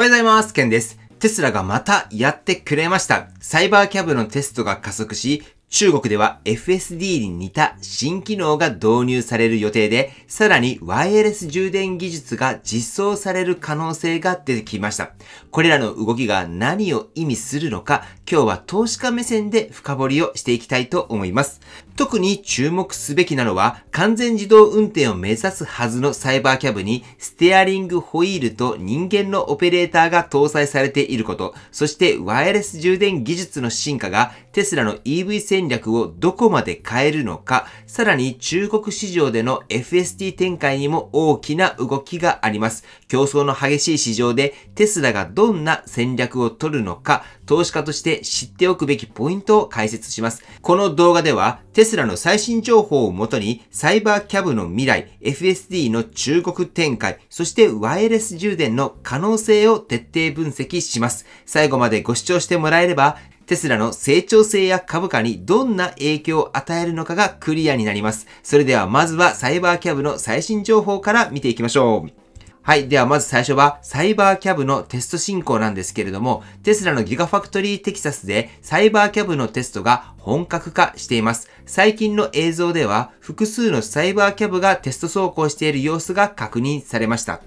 おはようございます。ケンです。テスラがまたやってくれました。サイバーキャブのテストが加速し、中国では FSD に似た新機能が導入される予定で、さらにワイヤレス充電技術が実装される可能性が出てきました。これらの動きが何を意味するのか、今日は投資家目線で深掘りをしていきたいと思います。特に注目すべきなのは、完全自動運転を目指すはずのサイバーキャブに、ステアリングホイールと人間のオペレーターが搭載されていること、そしてワイヤレス充電技術の進化がテスラの EV 戦略をどこまで変えるのか、さらに中国市場での FST 展開にも大きな動きがあります。競争の激しい市場でテスラがどんな戦略を取るのか、投資家として知っておくべきポイントを解説します。この動画では、テスラの最新情報をもとに、サイバーキャブの未来、FSD の中国展開、そしてワイヤレス充電の可能性を徹底分析します。最後までご視聴してもらえれば、テスラの成長性や株価にどんな影響を与えるのかがクリアになります。それではまずはサイバーキャブの最新情報から見ていきましょう。はい。では、まず最初は、サイバーキャブのテスト進行なんですけれども、テスラのギガファクトリーテキサスで、サイバーキャブのテストが本格化しています。最近の映像では、複数のサイバーキャブがテスト走行している様子が確認されました。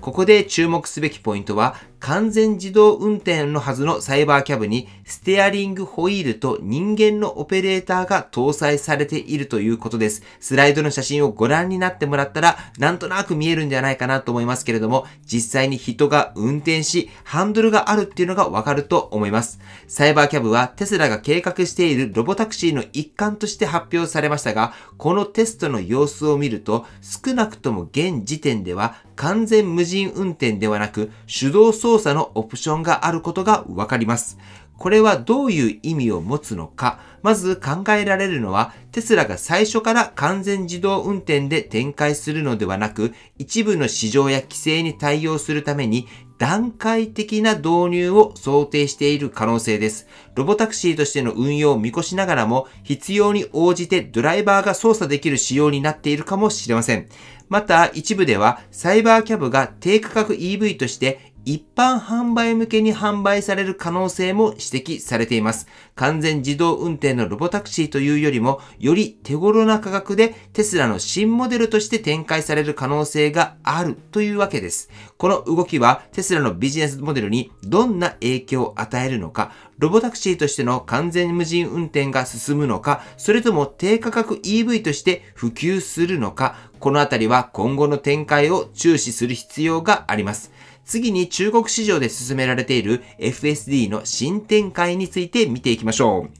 ここで注目すべきポイントは、完全自動運転のはずのサイバーキャブにステアリングホイールと人間のオペレーターが搭載されているということです。スライドの写真をご覧になってもらったらなんとなく見えるんじゃないかなと思いますけれども実際に人が運転しハンドルがあるっていうのがわかると思います。サイバーキャブはテスラが計画しているロボタクシーの一環として発表されましたがこのテストの様子を見ると少なくとも現時点では完全無人運転ではなく手動操操作のオプションがあることがわかります。これはどういう意味を持つのか、まず考えられるのは、テスラが最初から完全自動運転で展開するのではなく、一部の市場や規制に対応するために、段階的な導入を想定している可能性です。ロボタクシーとしての運用を見越しながらも、必要に応じてドライバーが操作できる仕様になっているかもしれません。また、一部では、サイバーキャブが低価格 EV として一般販売向けに販売される可能性も指摘されています。完全自動運転のロボタクシーというよりも、より手頃な価格でテスラの新モデルとして展開される可能性があるというわけです。この動きはテスラのビジネスモデルにどんな影響を与えるのか、ロボタクシーとしての完全無人運転が進むのか、それとも低価格 EV として普及するのか、このあたりは今後の展開を注視する必要があります。次に中国市場で進められている FSD の新展開について見ていきましょう。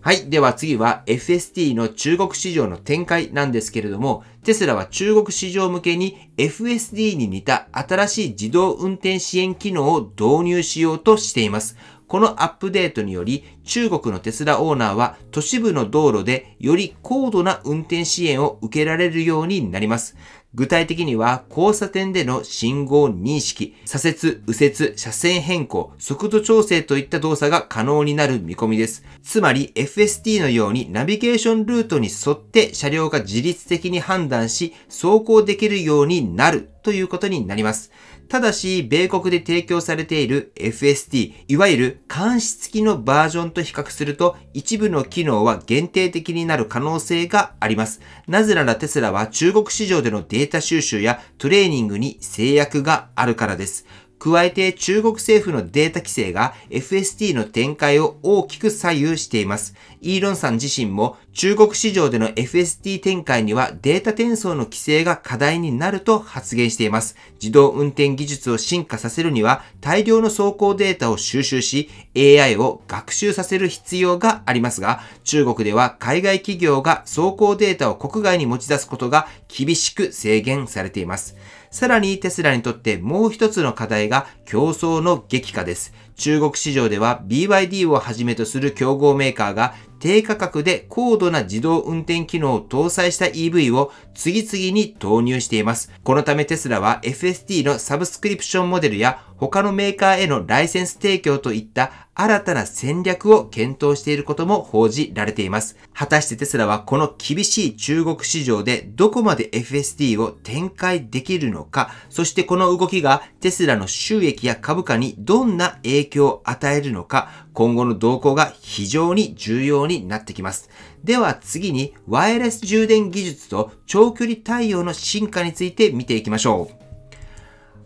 はい。では次は f s d の中国市場の展開なんですけれども、テスラは中国市場向けに FSD に似た新しい自動運転支援機能を導入しようとしています。このアップデートにより、中国のテスラオーナーは都市部の道路でより高度な運転支援を受けられるようになります。具体的には交差点での信号認識、左折、右折、車線変更、速度調整といった動作が可能になる見込みです。つまり FST のようにナビゲーションルートに沿って車両が自律的に判断し走行できるようになるということになります。ただし、米国で提供されている FSD、いわゆる監視付きのバージョンと比較すると、一部の機能は限定的になる可能性があります。なぜならテスラは中国市場でのデータ収集やトレーニングに制約があるからです。加えて中国政府のデータ規制が FSD の展開を大きく左右しています。イーロンさん自身も中国市場での FST 展開にはデータ転送の規制が課題になると発言しています。自動運転技術を進化させるには大量の走行データを収集し AI を学習させる必要がありますが、中国では海外企業が走行データを国外に持ち出すことが厳しく制限されています。さらにテスラにとってもう一つの課題が競争の激化です。中国市場では BYD をはじめとする競合メーカーが低価格で高度な自動運転機能を搭載した EV を次々に投入しています。このためテスラは FST のサブスクリプションモデルや他のメーカーへのライセンス提供といった新たな戦略を検討していることも報じられています。果たしてテスラはこの厳しい中国市場でどこまで FSD を展開できるのか、そしてこの動きがテスラの収益や株価にどんな影響を与えるのか、今後の動向が非常に重要になってきます。では次にワイヤレス充電技術と長距離対応の進化について見ていきましょう。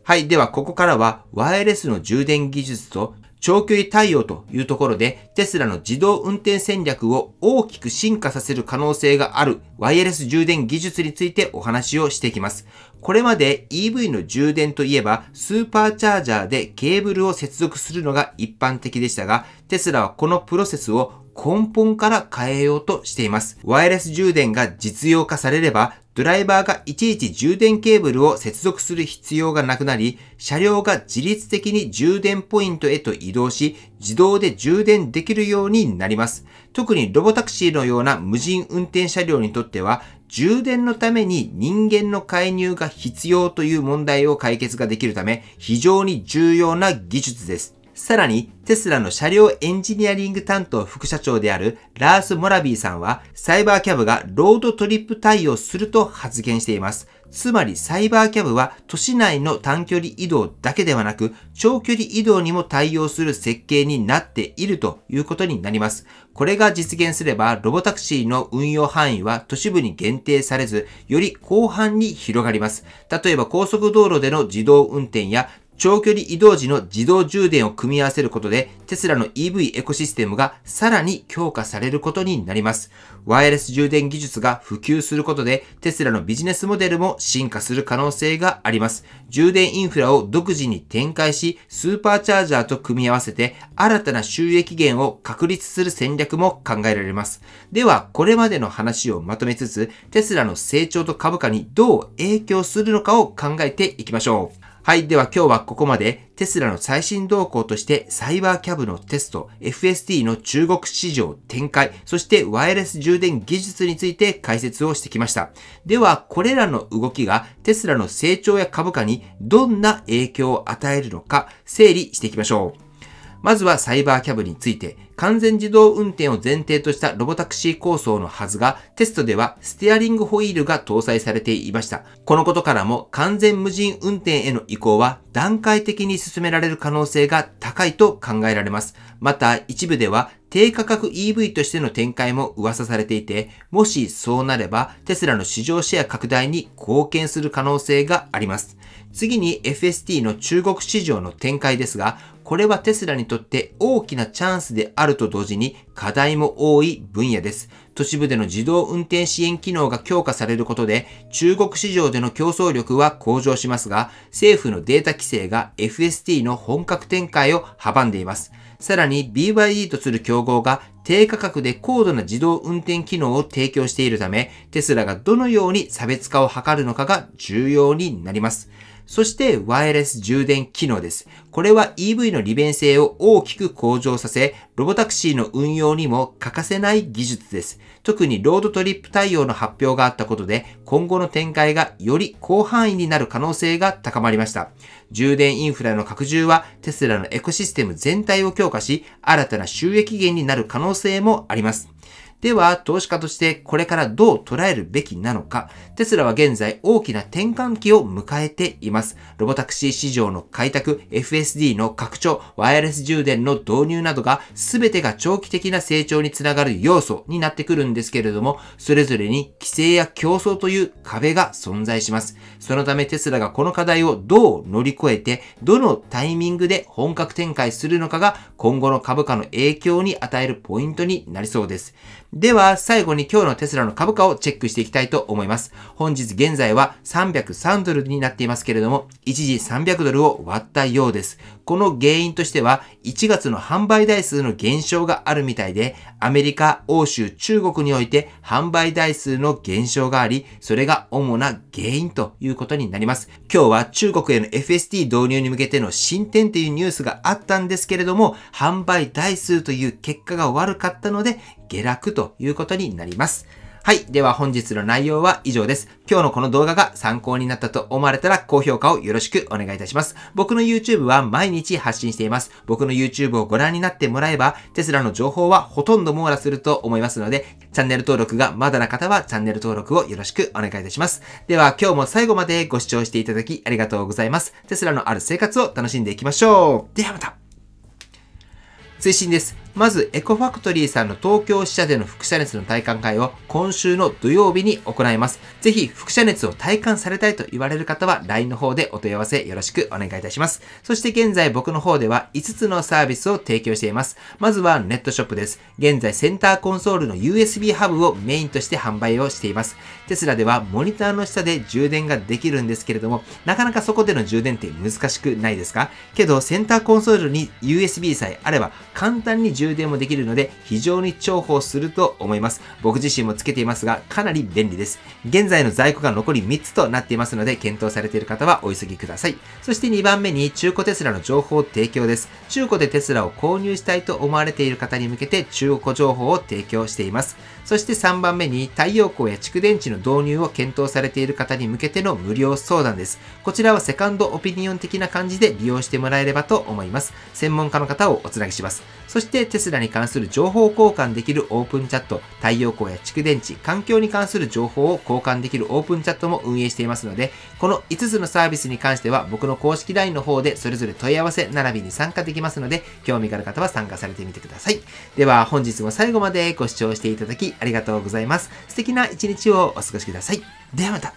はい。では、ここからは、ワイヤレスの充電技術と長距離対応というところで、テスラの自動運転戦略を大きく進化させる可能性があるワイヤレス充電技術についてお話をしていきます。これまで EV の充電といえば、スーパーチャージャーでケーブルを接続するのが一般的でしたが、テスラはこのプロセスを根本から変えようとしています。ワイヤレス充電が実用化されれば、ドライバーがいちいち充電ケーブルを接続する必要がなくなり、車両が自律的に充電ポイントへと移動し、自動で充電できるようになります。特にロボタクシーのような無人運転車両にとっては、充電のために人間の介入が必要という問題を解決ができるため、非常に重要な技術です。さらに、テスラの車両エンジニアリング担当副社長であるラース・モラビーさんは、サイバーキャブがロードトリップ対応すると発言しています。つまりサイバーキャブは都市内の短距離移動だけではなく、長距離移動にも対応する設計になっているということになります。これが実現すれば、ロボタクシーの運用範囲は都市部に限定されず、より広範に広がります。例えば高速道路での自動運転や長距離移動時の自動充電を組み合わせることで、テスラの EV エコシステムがさらに強化されることになります。ワイヤレス充電技術が普及することで、テスラのビジネスモデルも進化する可能性があります。充電インフラを独自に展開し、スーパーチャージャーと組み合わせて、新たな収益源を確立する戦略も考えられます。では、これまでの話をまとめつつ、テスラの成長と株価にどう影響するのかを考えていきましょう。はい。では今日はここまで、テスラの最新動向としてサイバーキャブのテスト、FSD の中国市場展開、そしてワイヤレス充電技術について解説をしてきました。では、これらの動きがテスラの成長や株価にどんな影響を与えるのか整理していきましょう。まずはサイバーキャブについて、完全自動運転を前提としたロボタクシー構想のはずが、テストではステアリングホイールが搭載されていました。このことからも完全無人運転への移行は段階的に進められる可能性が高いと考えられます。また一部では低価格 EV としての展開も噂されていて、もしそうなればテスラの市場シェア拡大に貢献する可能性があります。次に FST の中国市場の展開ですが、これはテスラにとって大きなチャンスであると同時に課題も多い分野です。都市部での自動運転支援機能が強化されることで中国市場での競争力は向上しますが、政府のデータ規制が FST の本格展開を阻んでいます。さらに BYD とする競合が低価格で高度な自動運転機能を提供しているため、テスラがどのように差別化を図るのかが重要になります。そしてワイヤレス充電機能です。これは EV の利便性を大きく向上させ、ロボタクシーの運用にも欠かせない技術です。特にロードトリップ対応の発表があったことで、今後の展開がより広範囲になる可能性が高まりました。充電インフラの拡充はテスラのエコシステム全体を強化し、新たな収益源になる可能性もあります。では、投資家としてこれからどう捉えるべきなのか、テスラは現在大きな転換期を迎えています。ロボタクシー市場の開拓、FSD の拡張、ワイヤレス充電の導入などが全てが長期的な成長につながる要素になってくるんですけれども、それぞれに規制や競争という壁が存在します。そのためテスラがこの課題をどう乗り越えて、どのタイミングで本格展開するのかが今後の株価の影響に与えるポイントになりそうです。では、最後に今日のテスラの株価をチェックしていきたいと思います。本日現在は303ドルになっていますけれども、一時300ドルを割ったようです。この原因としては、1月の販売台数の減少があるみたいで、アメリカ、欧州、中国において販売台数の減少があり、それが主な原因ということになります。今日は中国への FST 導入に向けての進展というニュースがあったんですけれども、販売台数という結果が悪かったので、下落ということになります。はい。では本日の内容は以上です。今日のこの動画が参考になったと思われたら高評価をよろしくお願いいたします。僕の YouTube は毎日発信しています。僕の YouTube をご覧になってもらえば、テスラの情報はほとんど網羅すると思いますので、チャンネル登録がまだな方はチャンネル登録をよろしくお願いいたします。では今日も最後までご視聴していただきありがとうございます。テスラのある生活を楽しんでいきましょう。ではまた。推進です。まず、エコファクトリーさんの東京支社での副社熱の体感会を今週の土曜日に行います。ぜひ、副社熱を体感されたいと言われる方は、LINE の方でお問い合わせよろしくお願いいたします。そして現在僕の方では5つのサービスを提供しています。まずはネットショップです。現在センターコンソールの USB ハブをメインとして販売をしています。テスラではモニターの下で充電ができるんですけれども、なかなかそこでの充電って難しくないですかけど、センターコンソールに USB さえあれば簡単に充電充電もできるので非常に重宝すると思います。僕自身もつけていますがかなり便利です。現在の在庫が残り3つとなっていますので検討されている方はお急ぎください。そして2番目に中古テスラの情報提供です。中古でテスラを購入したいと思われている方に向けて中古情報を提供しています。そして3番目に太陽光や蓄電池の導入を検討されている方に向けての無料相談です。こちらはセカンドオピニオン的な感じで利用してもらえればと思います。専門家の方をおつなぎします。そしてテスラに関する情報交換できるオープンチャット、太陽光や蓄電池、環境に関する情報を交換できるオープンチャットも運営していますので、この5つのサービスに関しては僕の公式 LINE の方でそれぞれ問い合わせ並びに参加できますので、興味がある方は参加されてみてください。では本日も最後までご視聴していただきありがとうございます。素敵な一日をお過ごしください。ではまた。